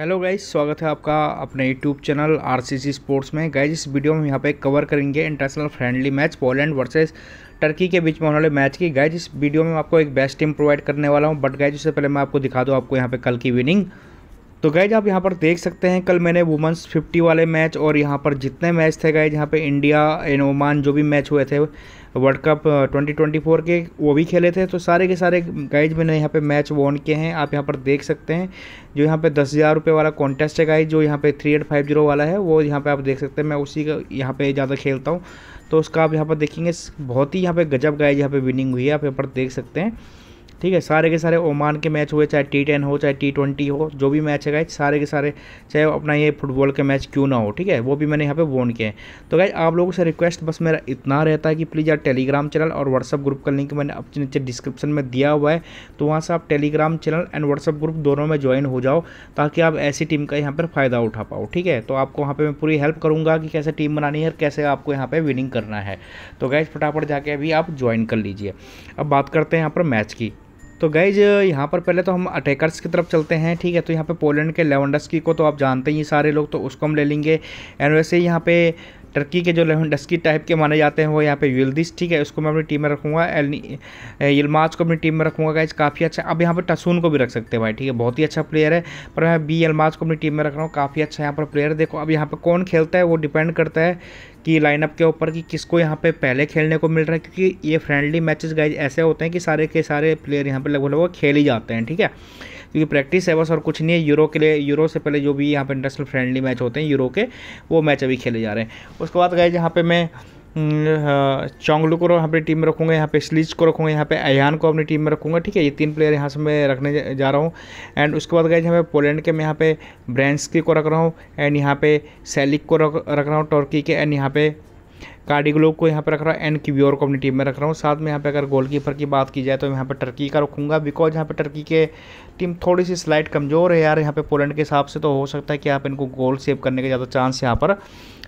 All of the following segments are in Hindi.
हेलो गाइज स्वागत है आपका अपने यूट्यूब चैनल आरसीसी स्पोर्ट्स में गाइज इस वीडियो में यहाँ पे कवर करेंगे international friendly match Poland versus Turkey के बीच में होने वाले मैच की गाइज इस वीडियो में आपको एक बेस्ट टीम प्रोवाइड करने वाला हूँ बट गाइज इससे पहले मैं आपको दिखा दूँ आपको यहाँ पे कल की विनिंग तो गैज आप यहाँ पर देख सकते हैं कल मैंने वुमेंस 50 वाले मैच और यहाँ पर जितने मैच थे गए यहाँ पे इंडिया एंड ओमान जो भी मैच हुए थे वर्ल्ड कप 2024 के वो भी खेले थे तो सारे के सारे गाइज मैंने यहाँ पे मैच वॉन किए हैं आप यहाँ पर देख सकते हैं जो यहाँ पे दस हज़ार रुपये वाला कॉन्टेस्ट है गाइज जो यहाँ पे थ्री एट फाइव जीरो वाला है वो यहाँ पे आप देख सकते हैं मैं उसी का यहाँ पे ज़्यादा खेलता हूँ तो उसका आप यहाँ पर देखेंगे बहुत ही यहाँ पर गजब गाइज यहाँ पर विनिंग हुई है आप यहाँ पर देख सकते हैं ठीक है सारे के सारे ओमान के मैच हुए चाहे टी टेन हो चाहे टी ट्वेंटी हो जो भी मैच है गाइज सारे के सारे चाहे अपना ये फुटबॉल के मैच क्यों ना हो ठीक है वो भी मैंने यहाँ पे वोन किए हैं तो गाइज आप लोगों से रिक्वेस्ट बस मेरा इतना रहता है कि प्लीज़ यार टेलीग्राम चैनल और व्हाट्सअप ग्रुप का लिंक मैंने अपने नीचे डिस्क्रिप्शन में दिया हुआ है तो वहाँ से आप Telegram channel and WhatsApp group दोनों में ज्वाइन हो जाओ ताकि आप ऐसी टीम का यहाँ पर फ़ायदा उठा पाओ ठीक है तो आपको वहाँ पर मैं पूरी हेल्प करूँगा कि कैसे टीम बनानी है और कैसे आपको यहाँ पर विनिंग करना है तो गैज फटाफट जाके अभी आप ज्वाइन कर लीजिए अब बात करते हैं यहाँ पर मैच की तो गाइज यहाँ पर पहले तो हम अटैकर्स की तरफ चलते हैं ठीक है तो यहाँ पे पोलैंड के लेवनडस्की को तो आप जानते ही सारे लोग तो उसको हम ले लेंगे एंड वैसे यहाँ पे टर्की के जो डस्की टाइप के माने जाते हैं वो यहाँ पे यूलदिस ठीक है उसको मैं अपनी टीम में रखूँगा यलमाज को अपनी टीम में रखूँगा गाइज काफ़ी अच्छा अब यहाँ पर टसून को भी रख सकते हैं भाई ठीक है बहुत ही अच्छा प्लेयर है पर मैं बी यलमाज को अपनी टीम में रख रहा हूँ काफ़ी अच्छा यहाँ पर प्लेयर देखो अब यहाँ पर कौन खेलता है वो डिपेंड करता है कि लाइनअप के ऊपर कि किसको यहाँ पे पहले खेलने को मिल रहा है क्योंकि ये फ्रेंडली मैचेस गाइज ऐसे होते हैं कि सारे के सारे प्लेयर यहाँ पर लगभग लगभग खेल ही जाते हैं ठीक है क्योंकि प्रैक्टिस है बस और कुछ नहीं है यूरो के लिए यूरो से पहले जो भी यहाँ पर इंटरनेशनल फ्रेंडली मैच होते हैं यूरो के वो मैच अभी खेले जा रहे हैं उसके बाद गए जहाँ पर मैं चोंगलू हम्म, को अपनी टीम में रखूँगा यहाँ पे स्लीज को रखूँगा यहाँ पे अयान को अपनी टीम में रखूँगा ठीक है ये तीन प्लेयर यहाँ से मैं रखने जा रहा हूँ एंड उसके बाद गए जहाँ पे पोलैंड के मैं यहाँ पे ब्रेंसकी को रख रहा हूँ एंड यहाँ पे सैलिक को रख रख रहा हूँ टर्की के एंड यहाँ पे कार्डिगलोब को यहाँ पर रख रहा हूँ एंड क्यूर को अपनी टीम में रख रहा हूँ साथ में यहाँ पर अगर गोलकीपर की बात की जाए तो यहाँ पर टर्की का रखूँगा बिकॉज यहाँ पर टर्की के टीम थोड़ी सी स्लाइड कमज़ोर है यार यहाँ पर पोलैंड के हिसाब से तो हो सकता है कि आप इनको गोल सेव करने के ज़्यादा चांस यहाँ पर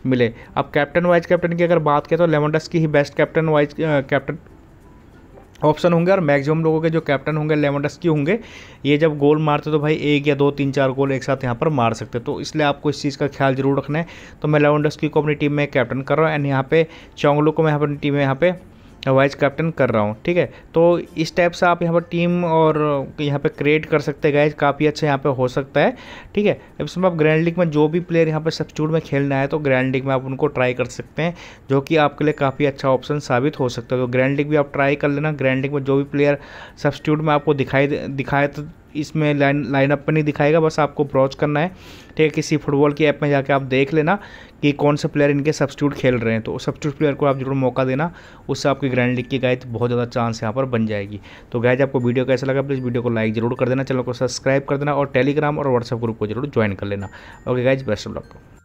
मिले अब कैप्टन वाइज कैप्टन की अगर बात करें तो लेमंडस की ही best captain vice captain option होंगे और मैक्सिमम लोगों के जो कैप्टन होंगे लेमनडस्की होंगे ये जब गोल मारते तो भाई एक या दो तीन चार गोल एक साथ यहाँ पर मार सकते तो इसलिए आपको इस चीज़ का ख्याल जरूर रखना है तो मैं की को अपनी टीम में कैप्टन कर रहा हूँ एंड यहाँ पे चौंगलू को मैं अपनी टीम में यहाँ पे वाइस कैप्टन कर रहा हूँ ठीक है तो इस टाइप से आप यहाँ पर टीम और यहाँ पे क्रिएट कर सकते हैं गाइज काफ़ी अच्छा यहाँ पे हो सकता है ठीक है इसमें आप ग्रैंड लीग में जो भी प्लेयर यहाँ पे सब्सिट्यूट में खेलना है तो ग्रैंड लीग में आप उनको ट्राई कर सकते हैं जो कि आपके लिए काफ़ी अच्छा ऑप्शन साबित हो सकता है तो ग्रैंड लीग भी आप ट्राई कर लेना ग्रैंड लीग में जो भी प्लेयर सब्सिट्यूट में आपको दिखाई दिखाए तो इसमें लाइन लाइनअप पर नहीं दिखाएगा बस आपको ब्रॉच करना है ठीक है किसी फुटबॉल की ऐप में जाके आप देख लेना कि कौन से प्लेयर इनके सब्सिट्यूट खेल रहे हैं तो सब्सिट्यूट प्लेयर को आप जरूर मौका देना उससे आपकी ग्रैंड लीग की गायत बहुत ज़्यादा चांस यहाँ पर बन जाएगी तो गायज आपको वीडियो कैसा लगा प्लीज़ वीडियो को लाइक जरूर कर देना चैनल को सब्सक्राइब कर देना और टेलीग्राम और व्हाट्सअप ग्रुप को जरूर ज्वाइन कर लेना okay guys best of luck